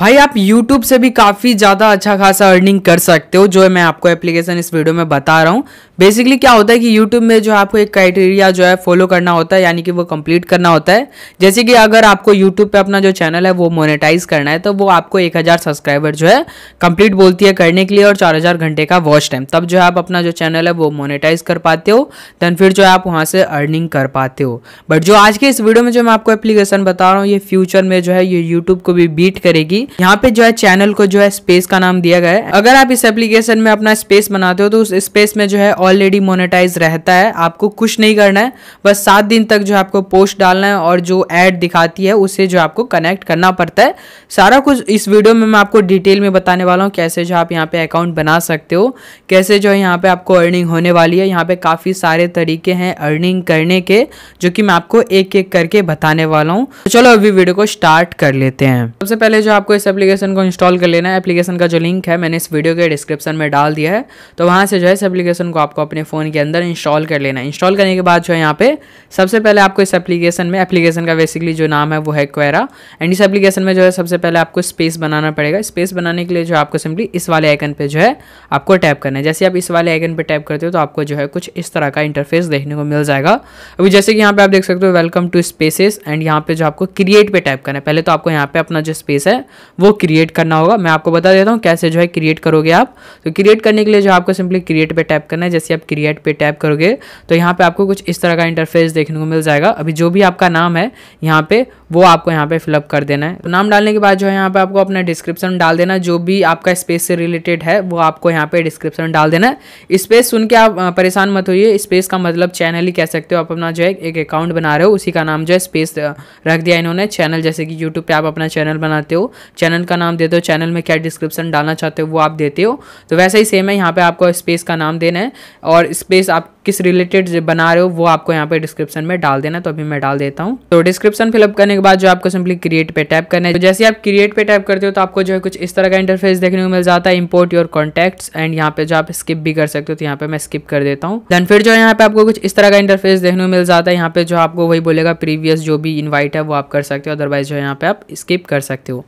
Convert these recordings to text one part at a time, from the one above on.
भाई आप YouTube से भी काफ़ी ज़्यादा अच्छा खासा अर्निंग कर सकते हो जो मैं आपको एप्लीकेशन इस वीडियो में बता रहा हूँ बेसिकली क्या होता है कि YouTube में जो आपको एक क्राइटेरिया जो है फॉलो करना होता है यानी कि वो कंप्लीट करना होता है जैसे कि अगर आपको YouTube पे अपना जो चैनल है वो मोनेटाइज करना है तो वो आपको एक सब्सक्राइबर जो है कंप्लीट बोलती है करने के लिए और चार घंटे का वॉच टाइम तब जो है आप अपना जो चैनल है वो मोनिटाइज कर पाते हो दैन फिर जो है आप वहाँ से अर्निंग कर पाते हो बट जो आज के इस वीडियो में जो मैं आपको एप्लीकेशन बता रहा हूँ ये फ्यूचर में जो है ये यूट्यूब को भी बीट करेगी यहाँ पे जो है चैनल को जो है स्पेस का नाम दिया गया है अगर आप इस एप्लीकेशन में अपना स्पेस बनाते हो तो उस स्पेस में जो है ऑलरेडी मोनेटाइज रहता है आपको कुछ नहीं करना है बस सात दिन तक जो आपको पोस्ट डालना है और जो एड दिखाती है उसे जो आपको कनेक्ट करना पड़ता है सारा कुछ इस वीडियो में मैं आपको डिटेल में बताने वाला हूँ कैसे जो आप यहाँ पे अकाउंट बना सकते हो कैसे जो है यहाँ पे आपको अर्निंग होने वाली है यहाँ पे काफ़ी सारे तरीके हैं अर्निंग करने के जो कि मैं आपको एक एक करके बताने वाला हूँ तो चलो अभी वीडियो को स्टार्ट कर लेते हैं सबसे पहले जो आपको इस एप्लीकेशन को इंस्टॉल कर लेना है एप्लीकेशन का जो लिंक है मैंने इस वीडियो के डिस्क्रिप्शन में डाल दिया है तो वहाँ से जो है इस एप्लीकेशन को आपको अपने फ़ोन के अंदर इंस्टॉल कर लेना है इंस्टॉल करने के बाद जो है यहाँ पे सबसे पहले आपको इस एप्लीकेशन में एप्लीकेशन का बेसिकली जो नाम है वो है क्वेरा एंड इस एप्लीकेशन में जो है सबसे पहले आपको स्पेस बनाना पड़ेगा स्पेस बनाने के लिए जो आपको सिंपली इस वाले आइकन पर जो है आपको टैप करना है जैसे आप इस वाले आइकन पर टैप करते हो तो आपको जो है कुछ इस तरह का इंटरफेस देखने को मिल जाएगा अभी जैसे कि यहाँ पर आप देख सकते हो वेलकम टू स्पेसिस एंड यहाँ पर जो आपको क्रिएट पर टैप करना है पहले तो आपको यहाँ पर अपना जो स्पेस है वो क्रिएट करना होगा मैं आपको बता देता हूँ कैसे जो है क्रिएट करोगे आप तो क्रिएट करने के लिए जो आपको सिंपली क्रिएट पे टैप करना है जैसे आप क्रिएट पे टैप करोगे तो यहाँ पे आपको कुछ इस तरह का इंटरफेस देखने को मिल जाएगा अभी जो भी आपका नाम है यहाँ पे वो आपको यहाँ पे फिलअप कर देना है तो नाम डालने के बाद जो है यहाँ पे आपको अपना डिस्क्रिप्शन डाल देना जो भी आपका स्पेस से रिलेटेड है वो आपको यहाँ पे डिस्क्रिप्शन डाल देना है स्पेस सुन के आप परेशान मत होइए स्पेस का मतलब चैनल ही कह सकते हो आप अपना जो है एक अकाउंट बना रहे हो उसी का नाम जो है स्पेस रख दिया इन्होंने चैनल जैसे कि यूट्यूब पर आप अपना चैनल बनाते हो चैनल का नाम देते हो चैनल में क्या डिस्क्रिप्शन डालना चाहते हो वो आप देते हो तो वैसे ही सेम है यहाँ पे आपको स्पेस का नाम देना है और स्पेस आप किस रिलेटेड बना रहे हो वो आपको यहाँ पे डिस्क्रिप्शन में डाल देना तो अभी मैं डाल देता हूँ तो डिस्क्रिप्शन फिलअप करने के बाद जो आपको सिंपली क्रिएट पे टैप करना है तो जैसे आप क्रिएट पे टैप करते हो तो आपको जो है कुछ इस तरह का इंटरफेस देखने को मिल जाता है इम्पोर्ट योर कॉन्टेक्ट एंड यहाँ पे जो आप स्किप भी कर सकते हो तो यहाँ पे मैं स्किप कर देता हूँ देन फिर जो यहाँ पे आपको कुछ इस तरह का इंटरफेस देखने को मिल जाता है यहाँ पे जो आपको वही बोलेगा प्रीवियस जो भी इन्वाइट है वो आप कर सकते हो अदरवाइज जो है यहाँ पे आप स्किप कर सकते हो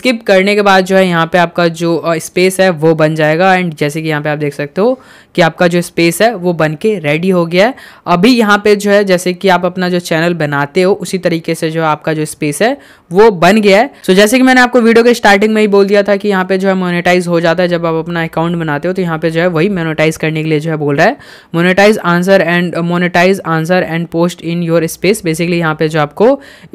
स्किप करने के बाद जो है यहाँ पे आपका जो स्पेस है वो बन जाएगा एंड जैसे कि यहाँ पे आप देख सकते हो कि आपका जो स्पेस है वो बन के रेडी हो गया है अभी यहाँ पे जो है जैसे कि आप अपना जो चैनल बनाते हो उसी तरीके से जो आपका जो स्पेस है वो बन गया है सो so, जैसे कि मैंने आपको वीडियो के स्टार्टिंग में ही बोल दिया था कि यहाँ पे जो है मोनेटाइज हो जाता है जब आप अपना अकाउंट बनाते हो तो यहाँ पे जो है वही मोनेटाइज करने के लिए जो है बोल रहा है monetize answer and monetize answer and post in your space basically यहाँ पे जो आपको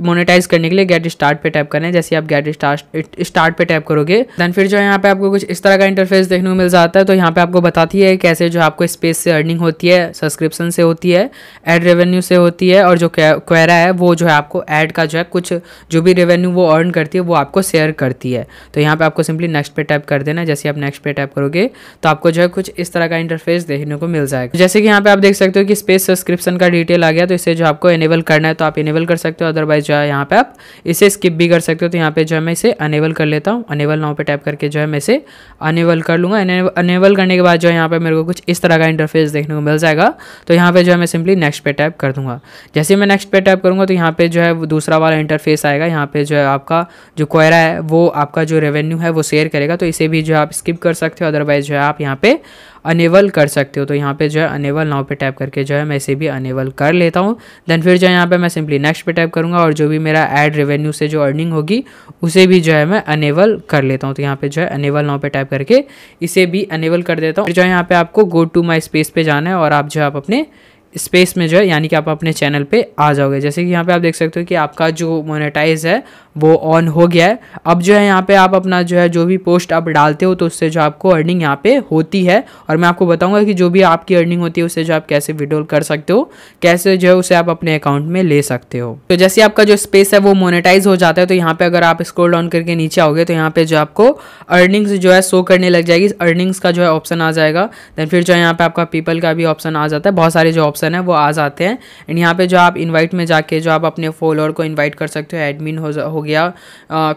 मोनेटाइज करने के लिए गेट स्टार्ट पे टैप करना है जैसे आप गेट स्टार्ट स्टार्ट पे टैप करोगे देन फिर जो है यहाँ पे आपको कुछ इस तरह का इंटरफेस देखने को मिल जाता है तो यहाँ पे आपको बताती है कैसे जो आपको स्पेस से अर्निंग होती है सब्सक्रिप्शन से होती है एड रेवेन्यू से होती है और जो क्वेरा है वो जो है आपको एड का जो है कुछ जो भी रेवेन्यू वो अर्न करती है वो आपको शेयर करती है तो यहाँ पे आपको सिंपली नेक्स्ट पे टैप कर देना जैसे आप नेक्स्ट पे टैप करोगे तो आपको जो है कुछ इस तरह का इंटरफेस देखने को मिल जाएगा जैसे कि यहाँ पे आप देख सकते हो कि स्पेस सब्सक्रिप्शन का डिटेल आ गया तो इसे जो आपको एनेबल करना है तो आप इनेबल कर सकते हो अदरवाइज जो है यहाँ पे आप इसे स्किप भी कर सकते हो तो यहाँ पे जो है मैं इसे अनेबल कर लेता हूँ अनेबल नाउ पे टैप करके जो है मैं इसे अनेबल कर लूँगा अनेबल करने के बाद जो है यहाँ पे मेरे को कुछ इस तरह का इंटरफेस देखने को मिल जाएगा जाएगा तो यहाँ पे जो है मैं सिंपली नेक्स्ट पे टैप कर दूंगा जैसे मैं नेक्स्ट पे टैप करूँगा तो यहाँ पे जो है दूसरा वाला इंटरफेस आएगा यहाँ पे जो है आपका जो क्वेरा है वो आपका जो रेवेन्यू है वो शेयर करेगा तो इसे भी जो है आप स्किप कर सकते हो अदरवाइज़ जो है आप यहाँ पे अनेबल कर सकते हो तो यहाँ पे जो है अनेबल नाव पे टैप करके जो है मैं इसे भी अनेबल कर लेता हूँ देन फिर जो है यहाँ पे मैं सिंपली नेक्स्ट पे टैप करूँगा और जो भी मेरा एड रेवेन्यू से जो अर्निंग होगी उसे भी जो है मैं अनेबल कर लेता हूँ तो यहाँ पे जो है अनेबल नाव पे टैप करके इसे भी अनेबल कर देता हूँ जो है यहाँ पे आपको गो टू माई स्पेस पे जाना है और आप जो है आप अपने स्पेस में जो है यानी कि आप अपने चैनल पे आ जाओगे जैसे कि यहाँ पे आप देख सकते हो कि आपका जो मोनेटाइज है वो ऑन हो गया है अब जो है यहाँ पे आप अपना जो है जो भी पोस्ट आप डालते हो तो उससे जो आपको अर्निंग यहाँ पे होती है और मैं आपको बताऊँगा कि जो भी आपकी अर्निंग होती है उससे जो आप कैसे विड्रोल कर सकते हो कैसे जो है उसे आप अपने अकाउंट में ले सकते हो तो जैसे आपका जो स्पेस है वो मोनेटाइज हो जाता है तो यहाँ पे अगर आप स्क्रोल डाउन करके नीचे आओगे तो यहाँ पे जो आपको अर्निंग्स जो है शो करने लग जाएगी अर्निंग्स का जो है ऑप्शन आ जाएगा देन फिर जो है यहाँ पे आपका पीपल का भी ऑप्शन आ जाता है बहुत सारे जो ऑप्शन ऑप्शन है वो आ जाते हैं एंड यहाँ पे जो आप इनवाइट में जाके जो आप अपने फॉलोअर को इनवाइट कर सकते हो एडमिन हो, हो गया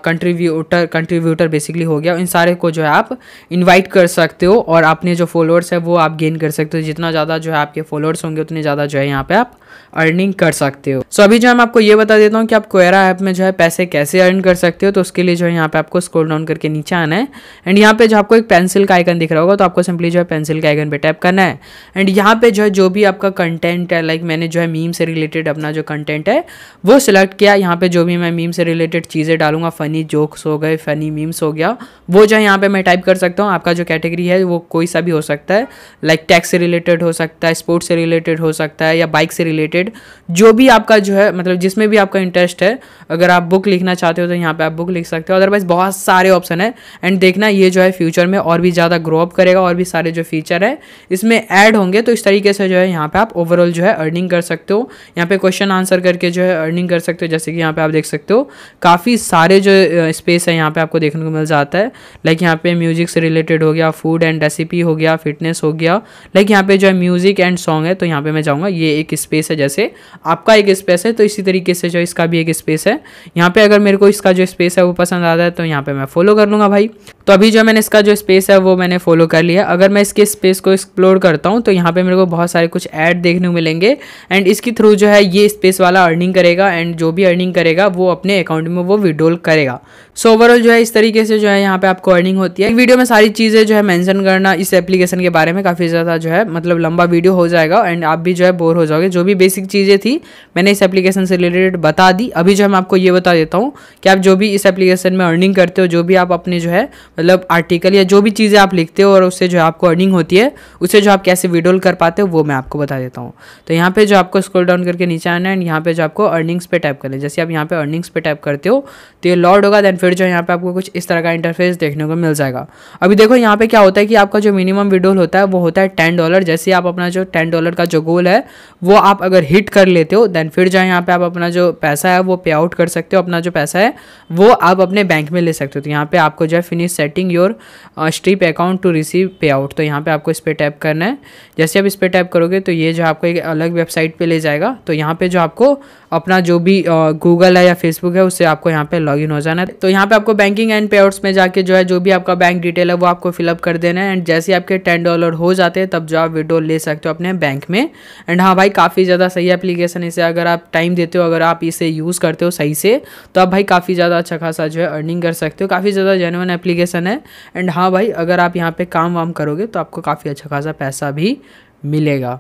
कंट्रीब्यूटर कंट्रीब्यूटर बेसिकली हो गया इन सारे को जो है आप इन्वाइट कर सकते हो और अपने जो फॉलोअर्स है वो आप गेन कर सकते हो जितना ज़्यादा जो है आपके फॉलोअर्स होंगे उतने ज़्यादा जो है यहाँ पर आप अर्निंग कर सकते हो सो so, अभी जो मैं आपको ये बता देता हूँ कि आप कोयरा ऐप में जो है पैसे कैसे अर्न कर सकते हो तो उसके लिए जो है यहाँ पे आपको स्क्रॉल डाउन करके नीचे आना है एंड यहाँ पे जो आपको एक पेंसिल का आइकन दिख रहा होगा तो आपको सिंपली जो है पेंसिल के आइकन पे टैप करना है एंड यहाँ पे जो है जो भी आपका कंटेंट है लाइक मैंने जो है मीम से रिलेटेड अपना जो कंटेंट है वो सिलेक्ट किया यहाँ पे जो भी मैं मीम से रिलेटेड चीज़ें डालूंगा फ़नी जोक्स हो गए फ़नी मीम्स हो गया वो जो है यहाँ पे मैं टाइप कर सकता हूँ आपका जो कैटेगरी है वो कोई सा भी हो सकता है लाइक टैक्स से रिलेटेड हो सकता है स्पोर्ट्स से रिलेटेड हो सकता है या बाइक से रिलेटेड जो भी आपका जो है मतलब जिसमें भी आपका इंटरेस्ट है अगर आप बुक लिखना चाहते हो तो यहाँ पे आप बुक लिख सकते हो अदरवाइज बहुत सारे ऑप्शन है एंड देखना ये जो है फ्यूचर में और भी ज़्यादा ग्रो अप करेगा और भी सारे जो फीचर है इसमें ऐड होंगे तो इस तरीके से जो है यहाँ पर आप ओवरऑल जो है अर्निंग कर सकते हो यहाँ पे क्वेश्चन आंसर करके जो है अर्निंग कर सकते हो जैसे कि यहाँ पे आप देख सकते हो काफ़ी सारे जो स्पेस है यहाँ पे आपको देखने को मिल जाता है लाइक यहाँ पे म्यूजिक से रिलेटेड हो गया फूड एंड रेसिपी हो गया फिटनेस हो गया लाइक यहाँ पर जो है म्यूजिक एंड सॉन्ग है तो यहाँ पर मैं जाऊँगा ये एक स्पेस है जैसे आपका एक स्पेस है तो इसी तरीके से जो इसका भी एक स्पेस है यहाँ पे अगर मेरे को इसका जो स्पेस है वो पसंद आता है तो यहाँ पे मैं फॉलो कर लूँगा भाई तो अभी जो मैंने इसका जो स्पेस है वो मैंने फॉलो कर लिया अगर मैं इसके स्पेस को एक्सप्लोर करता हूँ तो यहाँ पे मेरे को बहुत सारे कुछ ऐड देखने को मिलेंगे एंड इसके थ्रू जो है ये स्पेस वाला अर्निंग करेगा एंड जो भी अर्निंग करेगा वो अपने अकाउंट में वो विड्रोल करेगा सो so, ओवरऑल जो है इस तरीके से जो है यहाँ पे आपको अर्निंग होती है वीडियो में सारी चीज़ें जो है मैंशन करना इस एप्लीकेशन के बारे में काफ़ी ज़्यादा जो है मतलब लंबा वीडियो हो जाएगा एंड आप भी जो है बोर हो जाओगे जो भी बेसिक चीज़ें थी मैंने इस एप्लीकेशन से रिलेटेड बता दी अभी जो है मैं आपको ये बता देता हूँ कि आप जो भी इस एप्लीकेशन में अर्निंग करते हो जो भी आप अपने जो है मतलब आर्टिकल या जो भी चीज़ें आप लिखते हो और उससे जो आपको अर्निंग होती है उसे जो आप कैसे विड्रोल कर पाते हो वो मैं आपको बता देता हूँ तो यहाँ पे जो आपको स्क्रॉल डाउन करके नीचे आना है एंड यहाँ पे जो आपको अर्निंग्स पे टाइप करना है जैसे आप यहाँ पे अर्निंग्स पे टाइप करते हो तो ये लॉर्ड होगा देन फिर जो यहाँ पे आपको कुछ इस तरह का इंटरफेस देखने को मिल जाएगा अभी देखो यहाँ पे क्या होता है कि आपका जो मिनिमम विड्रोल होता है वो होता है टेन डॉलर जैसे आप अपना जो टेन डॉलर का जो गोल है वो आप अगर हिट कर लेते हो देन फिर जो यहाँ पे आप अपना जो पैसा है वो पे आउट कर सकते हो अपना जो पैसा है वो आप अपने बैंक में ले सकते हो तो यहाँ पे आपको जो है finish setting your stripe account to receive payout तो यहाँ पे आपको इस पर टैप करना है जैसे आप इस पर टैप करोगे तो ये जो आपको एक अलग वेबसाइट पे ले जाएगा तो यहाँ पे जो आपको अपना जो भी गूगल uh, है या फेसबुक है उससे आपको यहाँ पे लॉग हो जाना है तो यहाँ पे आपको बैंकिंग एंड पे में जाके जो है जो भी आपका बैंक डिटेल है वो आपको फिलअप कर देना है एंड जैसे आपके टेन डॉलर हो जाते हैं तब जो आप विड्रो ले सकते हो अपने बैंक में एंड हाँ भाई काफ़ी ज़्यादा सही एप्लीकेशन इसे अगर आप टाइम देते हो अगर आप इसे यूज़ करते हो सही से तो आप भाई काफ़ी ज़्यादा अच्छा खासा जो है अर्निंग कर सकते हो काफ़ी ज़्यादा जेनवन एप्लीकेशन लोकेशन है एंड हाँ भाई अगर आप यहाँ पे काम वाम करोगे तो आपको काफ़ी अच्छा खासा पैसा भी मिलेगा